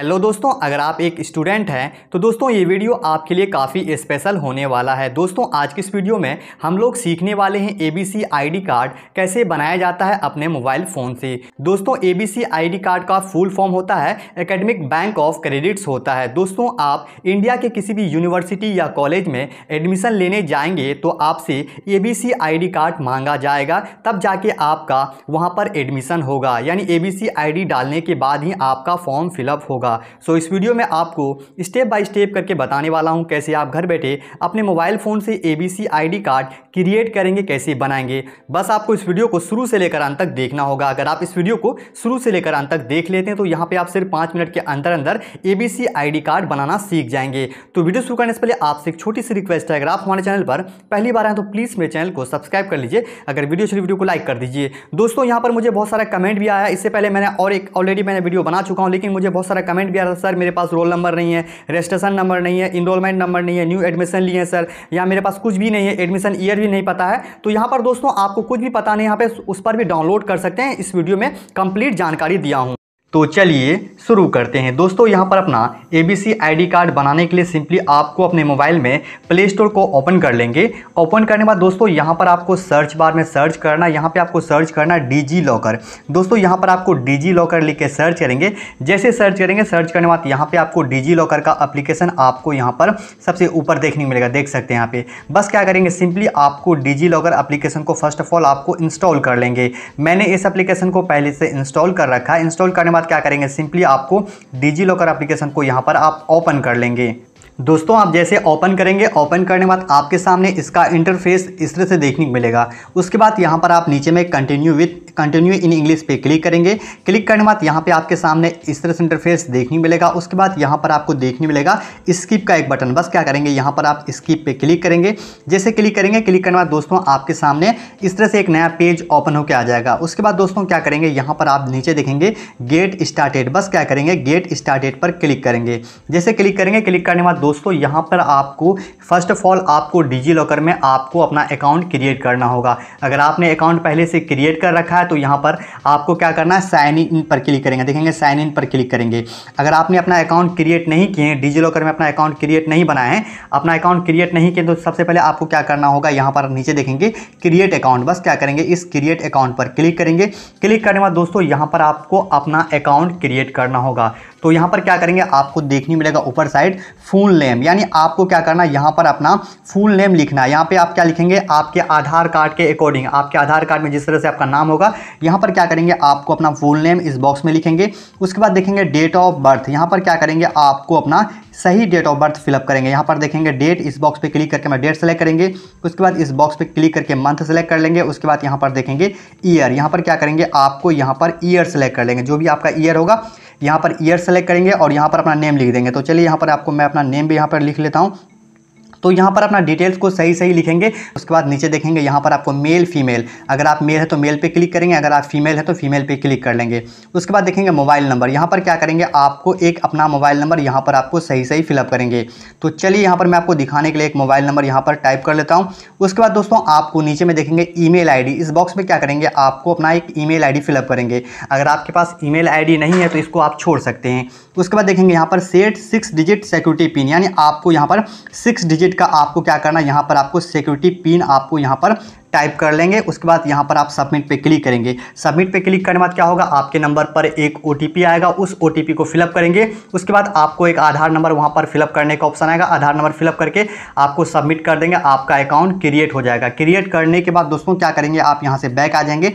hello दोस्तों अगर आप एक स्टूडेंट हैं तो दोस्तों ये वीडियो आपके लिए काफ़ी स्पेशल होने वाला है दोस्तों आज की इस वीडियो में हम लोग सीखने वाले हैं एबीसी आईडी कार्ड कैसे बनाया जाता है अपने मोबाइल फ़ोन से दोस्तों एबीसी आईडी कार्ड का फुल फॉर्म होता है एकेडमिक बैंक ऑफ क्रेडिट्स होता है दोस्तों आप इंडिया के किसी भी यूनिवर्सिटी या कॉलेज में एडमिशन लेने जाएंगे तो आपसे ए बी कार्ड मांगा जाएगा तब जाके आपका वहाँ पर एडमिशन होगा यानी ए बी डालने के बाद ही आपका फॉर्म फिलअप होगा होगा सो इस वीडियो में आपको स्टेप बाय स्टेप करके बताने वाला हूँ कैसे आप घर बैठे अपने मोबाइल फ़ोन से ए बी कार्ड क्रिएट करेंगे कैसे बनाएंगे बस आपको इस वीडियो को शुरू से लेकर अंत तक देखना होगा अगर आप इस वीडियो को शुरू से लेकर अंत तक देख लेते हैं तो यहाँ पर आप सिर्फ पाँच मिनट के अंदर अंदर ए बी कार्ड बनाना सीख जाएंगे तो वीडियो शुरू करने से पहले आपसे एक छोटी सी रिक्वेस्ट है अगर आप हमारे चैनल पर पहली बार आए तो प्लीज़ मेरे चैनल को सब्सक्राइब कर लीजिए अगर वीडियो अच्छी वीडियो को लाइक कर दीजिए दोस्तों यहाँ पर मुझे बहुत सारा कमेंट भी आया इससे पहले मैंने और एक ऑलरेडी मैंने वीडियो बना चुका हूँ लेकिन मुझे बहुत सारा कमेंट भी आ रहा था सर मेरे पास रोल नंबर नहीं है रजिस्ट्रेशन नंबर नहीं है इनरोलमेंट नंबर नहीं है न्यू एडमिशन लिए हैं सर या मेरे पास कुछ भी नहीं है एडमिशन ईयर भी नहीं पता है तो यहाँ पर दोस्तों आपको कुछ भी पता नहीं यहाँ पर उस पर भी डाउनलोड कर सकते हैं इस वीडियो में कंप्लीट जानकारी दिया हूँ तो चलिए शुरू करते हैं दोस्तों यहाँ पर अपना A B C I D card बनाने के लिए सिंपली आपको अपने मोबाइल में प्ले स्टोर को ओपन कर लेंगे ओपन करने के बाद दोस्तों यहाँ पर आपको सर्च बार में सर्च करना यहाँ पे आपको सर्च करना डिजी लॉकर दोस्तों यहाँ पर आपको डिजी लॉकर लिख के सर्च करेंगे जैसे सर्च करेंगे सर्च करने के बाद यहाँ पर आपको डिजी लॉकर का अप्लीकेशन आपको यहाँ पर सबसे ऊपर देखने को मिलेगा देख सकते हैं यहाँ पर बस क्या करेंगे सिंपली आपको डिजी लॉकर अप्लीकेशन को फर्स्ट ऑफ ऑल आपको इंस्टॉल कर लेंगे मैंने इस अप्लीकेशन को पहले से इंस्टॉल कर रखा है इंस्टॉल करने बाद बाद क्या करेंगे सिंपली आपको डिजी लॉकर एप्लीकेशन को यहाँ पर आप ओपन कर लेंगे दोस्तों आप जैसे ओपन करेंगे ओपन करने के बाद आपके सामने इसका इंटरफेस इस तरह से देखने को मिलेगा उसके बाद यहाँ पर आप नीचे में continue with continue in English पे क्लिक करेंगे क्लिक करने के बाद यहाँ पे आपके सामने इस तरह से इंटरफेस देखने मिलेगा उसके बाद यहाँ पर आपको देखने मिलेगा स्किप का एक बटन बस क्या करेंगे यहाँ पर आप स्किप पर क्लिक करेंगे जैसे क्लिक करेंगे क्लिक करने के बाद दोस्तों आपके सामने इस तरह से एक नया पेज ओपन होकर आ जाएगा उसके बाद दोस्तों क्या करेंगे यहाँ पर आप नीचे देखेंगे गेट स्टार्टेड बस क्या करेंगे गेट स्टार्टेड पर क्लिक करेंगे जैसे क्लिक करेंगे क्लिक करने के बाद दोस्तों यहाँ पर आपको फर्स्ट ऑफ ऑल आपको डिजी लॉकर में आपको अपना अकाउंट क्रिएट करना होगा अगर आपने अकाउंट पहले से क्रिएट कर रखा है तो यहाँ पर आपको क्या करना है साइन इन पर क्लिक करेंगे देखेंगे साइन इन पर क्लिक करेंगे अगर आपने अपना अकाउंट क्रिएट नहीं किए हैं डिजी लॉकर में अपना अकाउंट क्रिएट नहीं बनाए हैं अपना अकाउंट क्रिएट नहीं किए तो सबसे पहले आपको क्या करना होगा यहाँ पर नीचे देखेंगे क्रिएट अकाउंट बस क्या करेंगे इस क्रिएट अकाउंट पर क्लिक करेंगे क्लिक करने के बाद दोस्तों यहाँ पर आपको अपना अकाउंट क्रिएट करना होगा तो यहाँ पर क्या करेंगे आपको देखने मिलेगा ऊपर साइड फुल नेम यानी आपको क्या करना यहाँ पर अपना फुल नेम लिखना है यहाँ पर आप क्या लिखेंगे आपके आधार कार्ड के अकॉर्डिंग आपके आधार कार्ड में जिस तरह से आपका नाम होगा यहाँ पर क्या करेंगे आपको अपना फुल नेम इस बॉक्स में लिखेंगे उसके बाद देखेंगे डेट ऑफ बर्थ यहाँ पर क्या करेंगे आपको अपना सही डेट ऑफ बर्थ फिलअप करेंगे यहाँ पर देखेंगे डेट इस बॉक्स पे क्लिक करके मैं डेट सेलेक्ट करेंगे उसके बाद इस बॉक्स पे क्लिक करके मंथ सेलेक्ट कर लेंगे उसके बाद यहाँ पर देखेंगे ईयर यहाँ पर क्या करेंगे आपको यहाँ पर ईयर सेलेक्ट कर लेंगे जो भी आपका ईयर होगा यहाँ पर ईयर सेलेक्ट करेंगे और यहाँ पर अपना नेम लिख देंगे तो चलिए यहाँ पर आपको मैं अपना नेम भी यहाँ पर लिख लेता हूँ तो यहाँ पर अपना डिटेल्स को सही सही लिखेंगे उसके बाद नीचे देखेंगे यहाँ पर आपको मेल फीमेल अगर आप मेल है तो मेल पर क्लिक करेंगे अगर आप फीमेल है तो फीमेल पर क्लिक कर लेंगे उसके बाद देखेंगे मोबाइल नंबर यहाँ पर क्या करेंगे आपको एक अपना मोबाइल नंबर यहाँ पर आपको सही सही फिलअप करेंगे तो चलिए यहाँ पर मैं आपको दिखाने के लिए एक मोबाइल नंबर यहाँ पर टाइप कर लेता हूँ उसके बाद दोस्तों आपको नीचे में देखेंगे ई मेल इस बॉक्स में क्या करेंगे आपको अपना एक ईमेल आईडी फिलअप करेंगे अगर आपके पास ई मेल नहीं है तो इसको आप छोड़ सकते हैं उसके बाद देखेंगे यहाँ पर set six digit security pin यानी आपको यहाँ पर सिक्स डिजिट डिजिट का आपको क्या करना यहाँ पर आपको सिक्योरिटी पिन आपको यहाँ पर टाइप कर लेंगे उसके बाद यहाँ पर आप सबमिट पे क्लिक करेंगे सबमिट पे क्लिक करने के बाद क्या होगा आपके नंबर पर एक ओ आएगा उस ओ को फिलअप करेंगे उसके बाद आपको एक आधार नंबर वहाँ पर फिलअप करने का ऑप्शन आएगा आधार नंबर फिलअप करके आपको सबमिट कर देंगे आपका अकाउंट क्रिएट हो जाएगा क्रिएट करने के बाद दोस्तों क्या करेंगे आप यहाँ से बैक आ जाएंगे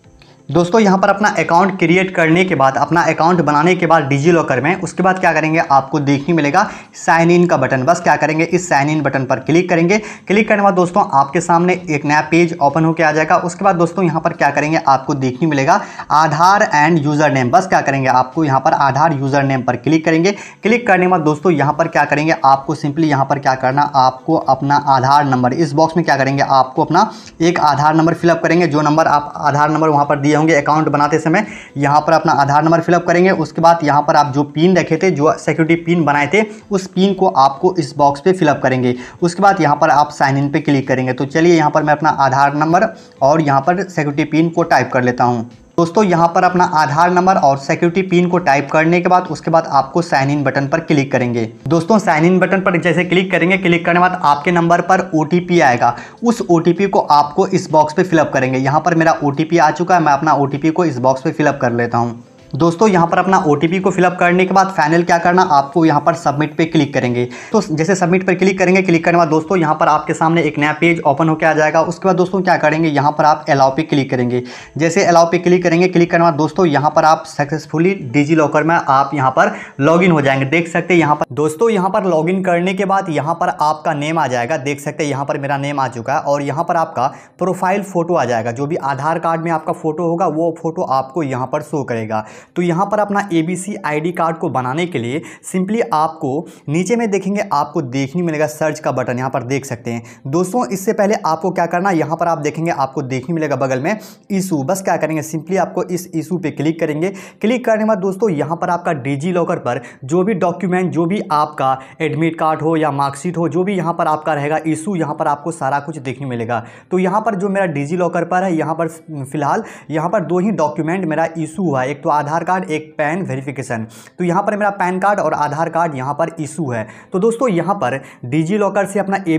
दोस्तों यहाँ पर अपना अकाउंट क्रिएट करने के बाद अपना अकाउंट बनाने के बाद डिजी लॉकर में उसके बाद क्या करेंगे आपको देखने मिलेगा साइन इन का बटन बस क्या करेंगे इस साइन इन बटन पर क्लिक करेंगे क्लिक करने के बाद दोस्तों आपके सामने एक नया पेज ओपन होकर आ जाएगा उसके बाद दोस्तों यहाँ पर क्या करेंगे आपको देखने मिलेगा आधार एंड यूज़र नेम बस क्या करेंगे आपको यहाँ पर आधार यूज़र नेम पर क्लिक करेंगे क्लिक करने के बाद दोस्तों यहाँ पर क्या करेंगे आपको सिंपली यहाँ पर क्या करना आपको अपना आधार नंबर इस बॉक्स में क्या करेंगे आपको अपना एक आधार नंबर फिलअप करेंगे जो नंबर आप आधार नंबर वहाँ पर दिए होंगे अकाउंट बनाते समय यहाँ पर अपना आधार नंबर फिलअप करेंगे उसके बाद यहाँ पर आप जो पिन रखे थे जो सिक्योरिटी पिन बनाए थे उस पिन को आपको इस बॉक्स पर फिलअप करेंगे उसके बाद यहाँ पर आप साइन इन पर क्लिक करेंगे तो चलिए यहाँ पर मैं अपना आधार नंबर और यहाँ पर सिक्योरिटी पिन को टाइप कर लेता हूँ दोस्तों यहाँ पर अपना आधार नंबर और सिक्योरिटी पिन को टाइप करने के बाद उसके बाद आपको साइन इन बटन पर क्लिक करेंगे दोस्तों साइन इन बटन पर जैसे क्लिक करेंगे क्लिक करने के बाद आपके नंबर पर ओ आएगा उस ओ को आपको इस बॉक्स पर फिलअप करेंगे यहाँ पर मेरा ओ आ चुका है मैं अपना ओ को इस बॉक्स पर फिलअप कर लेता हूँ दोस्तों यहाँ पर अपना ओ को फिलअप करने के बाद फाइनल क्या करना आपको यहाँ पर सबमिट पे क्लिक करेंगे तो जैसे सबमिट पर क्लिक करेंगे क्लिक करने के बाद दोस्तों यहाँ पर आपके सामने एक नया पेज ओपन होकर आ जाएगा उसके बाद दोस्तों क्या करेंगे यहाँ पर आप अलाउ पे क्लिक करेंगे जैसे अलाउ पे क्लिक करेंगे क्लिक करने के बाद दोस्तों यहाँ पर आप सक्सेसफुली डिजी लॉकर में आप यहाँ पर लॉग हो जाएंगे देख सकते हैं यहाँ पर दोस्तों यहाँ पर लॉग करने के बाद यहाँ पर आपका नेम आ जाएगा देख सकते हैं यहाँ पर मेरा नेम आ चुका है और यहाँ पर आपका प्रोफाइल फ़ोटो आ जाएगा जो भी आधार कार्ड में आपका फ़ोटो होगा वो फ़ोटो आपको यहाँ पर शो करेगा तो यहाँ पर अपना A B C I card को बनाने के लिए सिंपली आपको नीचे में देखेंगे आपको देखने मिलेगा सर्च का बटन यहाँ पर देख सकते हैं दोस्तों इससे पहले आपको क्या करना है यहाँ पर आप देखेंगे आपको देखने मिलेगा बगल में इशू बस क्या करेंगे सिंपली आपको इस इशू पर क्लिक करेंगे क्लिक करने के बाद दोस्तों यहाँ पर आपका डिजी लॉकर पर जो भी डॉक्यूमेंट जो भी आपका एडमिट कार्ड हो या मार्कशीट हो जो भी यहाँ पर आपका रहेगा इशू यहाँ पर आपको सारा कुछ देखने मिलेगा तो यहाँ पर जो मेरा डिजी लॉकर पर है यहाँ पर फिलहाल यहाँ पर दो ही डॉक्यूमेंट मेरा इशू हुआ है एक तो आधार आधार कार्ड एक पैन वेरिफिकेशन तो यहाँ पर मेरा पैन कार्ड और आधार कार्ड यहाँ पर इशू है तो दोस्तों यहाँ पर डिजी लॉकर से अपना ए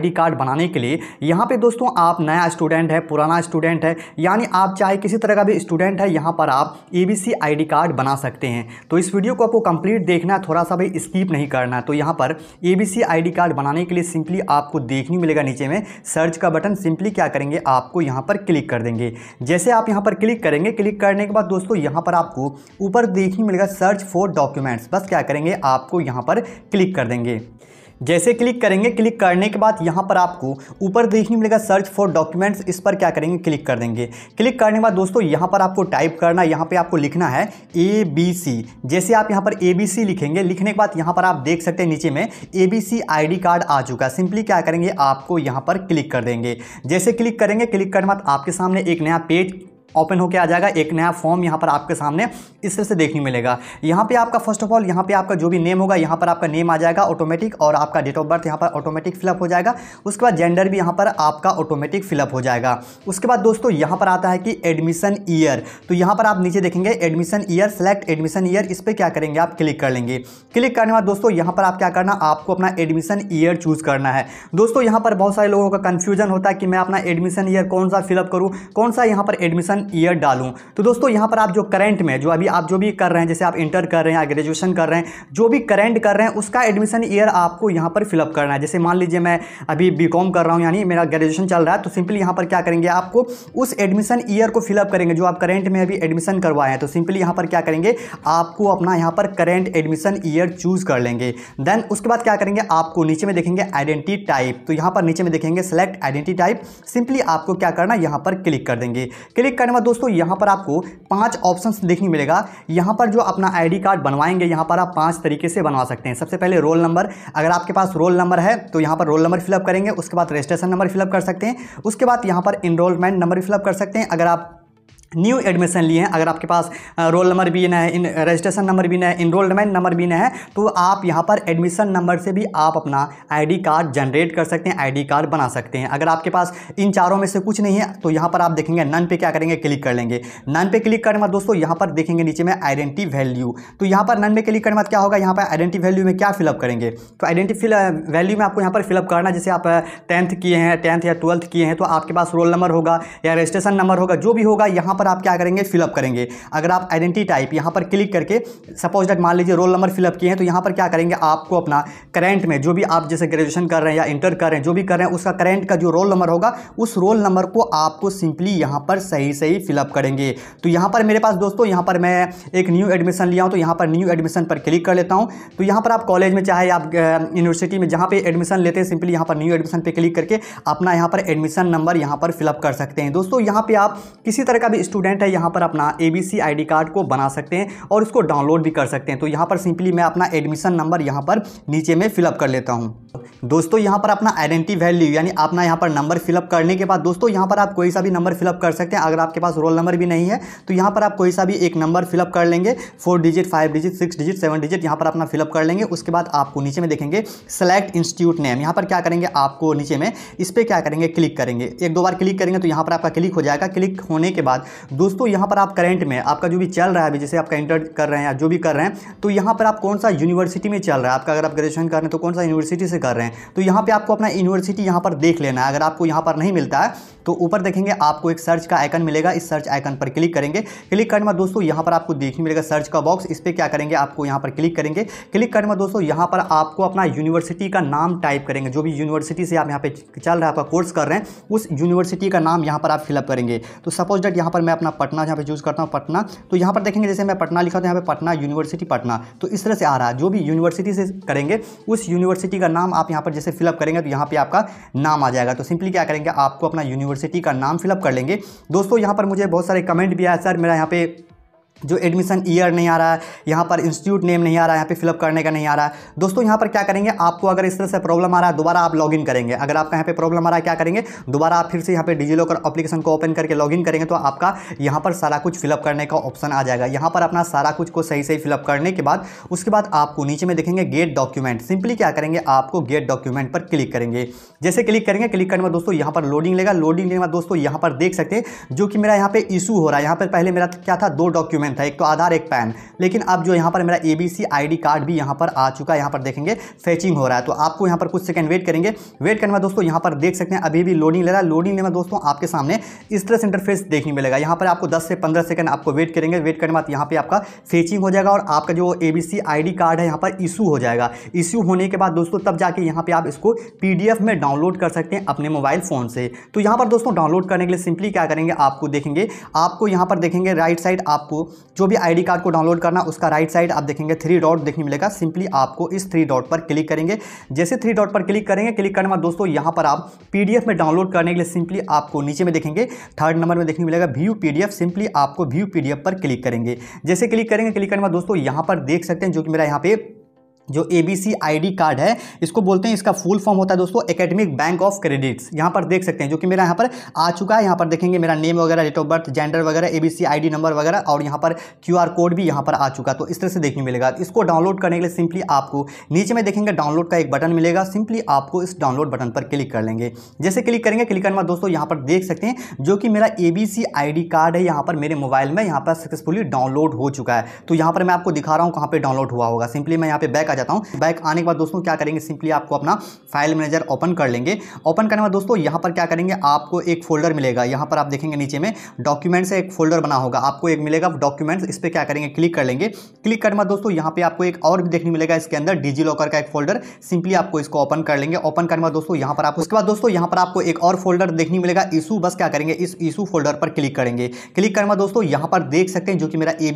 बी कार्ड बनाने के लिए यहाँ पर दोस्तों आप नया स्टूडेंट है पुराना स्टूडेंट है यानी आप चाहे किसी तरह का भी स्टूडेंट है यहाँ पर आप ए बी कार्ड बना सकते हैं तो इस वीडियो को आपको कंप्लीट देखना है थोड़ा सा भी स्कीप नहीं करना है तो यहाँ पर ए बी कार्ड बनाने के लिए सिंपली आपको देखने मिलेगा नीचे में सर्च का बटन सिंपली क्या करेंगे आपको यहाँ पर क्लिक कर देंगे जैसे आप यहाँ पर क्लिक करेंगे क्लिक करने के बाद दोस्तों यहाँ पर पर आपको ऊपर देखने मिलेगा सर्च फॉर डॉक्यूमेंट्स बस क्या करेंगे आपको यहाँ पर क्लिक कर देंगे जैसे क्लिक करेंगे क्लिक करने के बाद यहाँ पर आपको ऊपर देखने मिलेगा सर्च फॉर डॉक्यूमेंट्स इस पर क्या करेंगे क्लिक कर देंगे क्लिक करने के बाद दोस्तों यहाँ पर आपको टाइप करना यहाँ पे आपको लिखना है ए बी सी जैसे आप यहाँ पर ए बी सी लिखेंगे लिखने के बाद यहाँ पर आप देख सकते हैं नीचे में A B C I D card आ चुका है सिंपली क्या करेंगे आपको यहाँ पर क्लिक कर देंगे जैसे क्लिक करेंगे क्लिक करने के बाद आपके सामने एक नया पेज ओपन होकर आ जाएगा एक नया फॉर्म यहाँ पर आपके सामने इस तरह से देखने मिलेगा यहाँ पे आपका फर्स्ट ऑफ ऑल यहाँ पे आपका जो भी नेम होगा यहाँ पर आपका नेम आ जाएगा ऑटोमेटिक और आपका डेट ऑफ बर्थ यहाँ पर ऑटोमेटिक फिलअप हो जाएगा उसके बाद जेंडर भी यहाँ पर आपका ऑटोमेटिक फिलअप हो जाएगा उसके बाद दोस्तों यहाँ पर आता है कि एडमिशन ईयर तो यहाँ पर आप नीचे देखेंगे admission year select admission year इस पर क्या करेंगे आप क्लिक कर लेंगे क्लिक करने बाद दोस्तों यहाँ पर आप क्या करना आपको अपना एडमिशन ईयर चूज़ करना है दोस्तों यहाँ पर बहुत सारे लोगों का कन्फ्यूजन होता है कि मैं अपना एडमिशन ईयर कौन सा फिलअप करूँ कौन सा यहाँ पर एडमिशन एजुकेशन ईयर डालूँ तो दोस्तों यहाँ पर आप जो करेंट में जो अभी आप जो भी कर रहे हैं जैसे आप इंटर कर रहे हैं ग्रेजुएशन कर रहे हैं जो भी करेंट कर रहे हैं उसका एडमिशन ईयर आपको यहाँ पर फिलअप करना है जैसे मान लीजिए मैं अभी बी कर रहा हूँ यानी मेरा ग्रेजुएशन चल रहा है तो सिंपली यहाँ पर क्या करेंगे आपको उस एडमिशन ईयर को फिलअप करेंगे जो आप करेंट में अभी एडमिशन करवाए हैं तो सिंपली यहाँ पर क्या करेंगे आपको अपना यहाँ पर करेंट एडमिशन ईयर चूज़ कर लेंगे देन उसके बाद क्या करेंगे आपको नीचे में देखेंगे आइडेंटी टाइप तो यहाँ पर नीचे में देखेंगे सेलेक्ट आइडेंटी टाइप सिंपली आपको क्या करना यहाँ पर क्लिक कर देंगे क्लिक करने करने बाद दोस्तों यहाँ पर आपको पांच ऑप्शन देखने मिलेगा यहाँ पर जो अपना आईडी कार्ड बनवाएंगे यहाँ पर आप पांच तरीके से बनवा सकते हैं सबसे पहले रोल नंबर अगर आपके पास रोल नंबर है तो यहाँ पर रोल नंबर फिलअप करेंगे उसके बाद रजिस्ट्रेशन नंबर फिलअप कर सकते हैं उसके बाद यहाँ पर इनरोलमेंट नंबर फिलअप कर सकते हैं अगर आप न्यू एडमिशन लिए हैं अगर आपके पास रोल नंबर भी ना है इन रजिस्ट्रेशन नंबर भी ना है इनरोलमेंट नंबर भी ना है तो आप यहाँ पर एडमिशन नंबर से भी आप अपना आईडी कार्ड जनरेट कर सकते हैं आईडी कार्ड बना सकते हैं अगर आपके पास इन चारों में से कुछ नहीं है तो यहाँ पर आप देखेंगे नन पे क्या करेंगे क्लिक कर लेंगे नन पे क्लिक करने बाद दोस्तों यहाँ पर देखेंगे नीचे में आइडेंटी वैल्यू तो यहाँ पर नन पे क्लिक करने बाद क्या होगा यहाँ पर आइडेंटी वैल्यू में क्या फिलअप करेंगे तो आइडेंटी वैल्यू में आपको यहाँ पर फिलअप करना जैसे आप टेंथ किए हैं टेंथ या ट्वेल्थ किए हैं तो आपके पास रोल नंबर होगा या रजिस्ट्रेशन नंबर होगा जो भी होगा यहाँ पर आप क्या करेंगे फिलअप करेंगे अगर आप आइडेंटिटी टाइप यहाँ पर क्लिक करके सपोज डेट मान लीजिए रोल नंबर फिलअप किए हैं तो यहाँ पर क्या करेंगे आपको अपना करेंट में जो भी आप जैसे ग्रेजुएशन कर रहे हैं या इंटर कर रहे हैं जो भी कर रहे हैं उसका करेंट का जो रोल नंबर होगा उस रोल नंबर को आपको सिंपली यहाँ पर सही सही फिलअप करेंगे तो यहाँ पर मेरे पास दोस्तों यहाँ पर मैं एक न्यू एडमिशन लिया हूँ तो यहाँ पर न्यू एडमिशन पर क्लिक कर लेता हूँ तो यहाँ पर आप कॉलेज में चाहे आप यूनिवर्सिटी में जहाँ पर एडमिशन लेते हैं सिंपली यहाँ पर न्यू एडमिशन पर क्लिक करके अपना यहाँ पर एडमिशन नंबर यहाँ पर फिलअप कर सकते हैं दोस्तों यहाँ पर आप किसी तरह का भी स्टूडेंट है यहाँ पर अपना ए बी सी कार्ड को बना सकते हैं और उसको डाउनलोड भी कर सकते हैं तो यहाँ पर सिंपली मैं अपना एडमिशन नंबर यहाँ पर नीचे में फिलअप कर लेता हूँ दोस्तों यहाँ पर अपना आइडेंटिटी वैल्यू यानी अपना यहाँ पर नंबर फिलअप करने के बाद दोस्तों यहाँ पर आप कोई सा भी नंबर फिलअप कर सकते हैं अगर आपके पास रोल नंबर भी नहीं है तो यहाँ पर आप कोई सा भी एक नंबर फिलअप कर लेंगे four digit five digit six digit seven digit यहाँ पर अपना फिलअप कर लेंगे उसके बाद आपको नीचे में देखेंगे सेलेक्ट इंस्टीट्यूट नेम यहाँ पर क्या करेंगे आपको नीचे में इस पर क्या करेंगे क्लिक करेंगे एक दो बार क्लिक करेंगे तो यहाँ पर आपका क्लिक हो जाएगा क्लिक होने के बाद दोस्तों यहाँ पर आप करेंट में आपका जो भी चल रहा है अभी जैसे आपका इंटर कर रहे हैं या जो भी कर रहे हैं तो यहाँ पर आप कौन सा यूनिवर्सिटी में चल रहा है आपका अगर आप ग्रेजुएशन कर रहे हैं तो कौन सा यूनिवर्सिटी से कर रहे हैं तो यहाँ पर आपको अपना यूनिवर्सिटी यहाँ पर देख लेना है अगर आपको यहाँ पर नहीं मिलता है तो ऊपर देखेंगे आपको एक सर्च का आइकन मिलेगा इस सर्च आइकन पर क्लिक करेंगे क्लिक करने में दोस्तों यहाँ पर आपको देखने मिलेगा सर्च का बॉक्स इस पर क्या करेंगे आपको यहाँ पर क्लिक करेंगे क्लिक करने में दोस्तों यहाँ पर आपको अपना यूनिवर्सिटी का नाम टाइप करेंगे जो भी यूनिवर्सिटी से आप यहाँ पे चल रहा है आपका कोर्स कर रहे हैं उस यूनिवर्सिटी का नाम यहाँ पर आप फिलअप करेंगे तो सपोज डेट यहाँ पर मैं अपना पटना यहाँ पे चूज़ करता हूँ पटना तो यहाँ पर देखेंगे जैसे मैं पटना लिखा तो यहाँ पे पटना यूनिवर्सिटी पटना तो इस तरह से आ रहा है जो भी यूनिवर्सिटी से करेंगे उस यूनिवर्सिटी का नाम आप यहाँ पर जैसे फिलअप करेंगे तो यहाँ पर आपका नाम आ जाएगा तो सिंपली क्या करेंगे आपको अपना यूनिवर्सिटी का नाम फिलअप कर लेंगे दोस्तों यहाँ पर मुझे बहुत सारे कमेंट भी आया सर मेरा यहाँ पे जो एडमिशन ईयर नहीं आ रहा है यहाँ पर इंस्टीट्यूट नेम नहीं आ रहा है यहाँ पे फिलअप करने का नहीं आ रहा है दोस्तों यहाँ पर क्या करेंगे आपको अगर इस तरह से प्रॉब्लम आ रहा है दोबारा आप लॉगिन करेंगे अगर आपका यहाँ पे प्रॉब्लम आ रहा है क्या करेंगे दोबारा आप फिर से यहाँ पे डिजी लॉकर अपलीकेशन को ओपन करके लॉगिन करेंगे तो आपका यहाँ पर सारा कुछ फिलअप करने का ऑप्शन आ जाएगा यहाँ पर अपना सारा कुछ को सही सही फिलअप करने के बाद उसके बाद आपको नीचे में देखेंगे गेट डॉक्यूमेंट सिंपली क्या करेंगे आपको गेट डॉक्यूमेंट पर क्लिक करेंगे जैसे क्लिक करेंगे क्लिक करने में दोस्तों यहाँ पर लोडिंग लेगा लोडिंग लेने के बाद दोस्तों यहाँ पर देख सकते हैं जो कि मेरा यहाँ पर इशू हो रहा है यहाँ पर पहले मेरा क्या था दो डॉक्यूमेंट डॉक्यूमेंट था एक तो आधार एक पैन लेकिन अब जो यहाँ पर मेरा ए बी सी कार्ड भी यहाँ पर आ चुका है यहाँ पर देखेंगे फेचिंग हो रहा है तो आपको यहाँ पर कुछ सेकंड वेट करेंगे वेट करने में दोस्तों यहाँ पर देख सकते हैं अभी भी लोडिंग ले रहा है लोडिंग में दोस्तों आपके सामने इस तरह से इंटरफेस देखने मिलेगा यहाँ पर आपको दस से पंद्रह सेकंड आपको वेट करेंगे वेट करने बाद यहाँ पर आपका फेचिंग हो जाएगा और आपका जो ए बी कार्ड है यहाँ पर इशू हो जाएगा इशू होने के बाद दोस्तों तब जाके यहाँ पर आप इसको पी में डाउनलोड कर सकते हैं अपने मोबाइल फ़ोन से तो यहाँ पर दोस्तों डाउनलोड करने के लिए सिंपली क्या करेंगे आपको देखेंगे आपको यहाँ पर देखेंगे राइट साइड आपको जो भी आईडी कार्ड को डाउनलोड करना उसका राइट साइड आप देखेंगे थ्री डॉट देखने मिलेगा सिंपली आपको इस थ्री डॉट पर क्लिक करेंगे जैसे थ्री डॉट पर क्लिक करेंगे क्लिक करने बाद दोस्तों यहाँ पर आप पी में डाउनलोड करने के लिए सिंपली आपको नीचे में देखेंगे थर्ड नंबर में देखने मिलेगा व्यू पी सिंपली आपको व्यू पी पर क्लिक करेंगे जैसे क्लिक करेंगे क्लिक करने बाद दोस्तों यहाँ पर देख सकते हैं जो कि मेरा यहाँ पे जो A B C I D card है इसको बोलते हैं इसका फुल फॉर्म होता है दोस्तों एकेडमिक बैंक ऑफ क्रेडिट्स यहाँ पर देख सकते हैं जो कि मेरा यहाँ पर आ चुका है यहाँ पर देखेंगे मेरा नेम वगैरह डेट ऑफ बर्थ जेंडर वगैरह A B C I D number वगैरह और यहाँ पर क्यू आर कोड भी यहाँ पर आ चुका तो इस तरह से देखने मिलेगा इसको डाउनलोड करने के लिए सिंपली आपको नीचे में देखेंगे डाउनलोड का एक बटन मिलेगा सिंपली आपको इस डाउनलोड बटन पर क्लिक कर लेंगे जैसे क्लिक करेंगे क्लिक करने बाद दोस्तों यहाँ पर देख सकते हैं जो कि मेरा A B C I D card है यहाँ पर मेरे मोबाइल में यहाँ पर सक्सेसफुली डाउनलोड हो चुका है तो यहाँ पर मैं आपको दिखा रहा हूँ कहाँ पर डाउनलोड हुआ होगा सिंपली मैं यहाँ पर बैक आ जाता हूँ बैक आने के बाद दोस्तों क्या करेंगे सिंपली आपको अपना फाइल मैनेजर ओपन कर लेंगे ओपन करने के बाद दोस्तों यहाँ पर क्या करेंगे आपको एक फोल्डर मिलेगा यहाँ पर आप देखेंगे नीचे में डॉक्यूमेंट से एक फोल्डर बना होगा आपको एक मिलेगा डॉक्यूमेंट्स इस पर क्या करेंगे क्लिक कर लेंगे क्लिक करने के बाद दोस्तों यहाँ पर आपको एक और भी देखने मिलेगा इसके अंदर डिजी लॉकर का एक फोल्डर सिंपली आपको इसको ओपन कर लेंगे ओपन करने के बाद दोस्तों यहाँ पर आप उसके बाद दोस्तों यहाँ पर आपको एक और फोल्डर देखने मिलेगा इशू बस क्या करेंगे इस इशू फोल्डर पर क्लिक करेंगे क्लिक करने के बाद दोस्तों यहाँ पर देख सकते हैं जो कि मेरा ए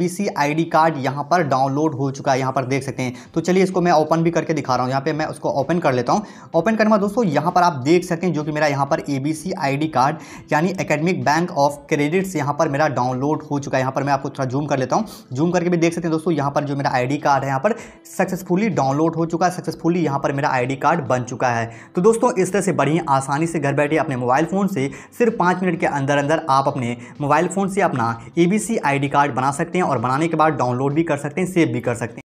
बी कार्ड यहाँ पर डाउनलोड हो चुका है यहाँ पर देख सकते हैं तो चलिए इसको मैं ओपन भी करके दिखा रहा हूँ यहाँ पे मैं उसको ओपन कर लेता हूँ ओपन करने दोस्तों यहाँ पर आप देख सकते हैं जो कि मेरा यहाँ पर ए बी कार्ड यानी एकेडमिक बैंक ऑफ क्रेडिट्स यहाँ पर मेरा डाउनलोड हो चुका है यहाँ पर मैं आपको थोड़ा जूम कर लेता हूँ जूम करके भी देख सकते हैं दोस्तों यहाँ पर जो मेरा आई कार्ड है यहाँ पर सक्सेसफुली डाउनलोड हो चुका है सक्सेसफुली यहाँ पर मेरा आई कार्ड बन चुका है तो दोस्तों इस तरह से बढ़िया आसानी से घर बैठे अपने मोबाइल फ़ोन से सिर्फ पाँच मिनट के अंदर अंदर आप अपने मोबाइल फ़ोन से अपना ए बी कार्ड बना सकते हैं और बनाने के बाद डाउनलोड भी कर सकते हैं सेव भी कर सकते हैं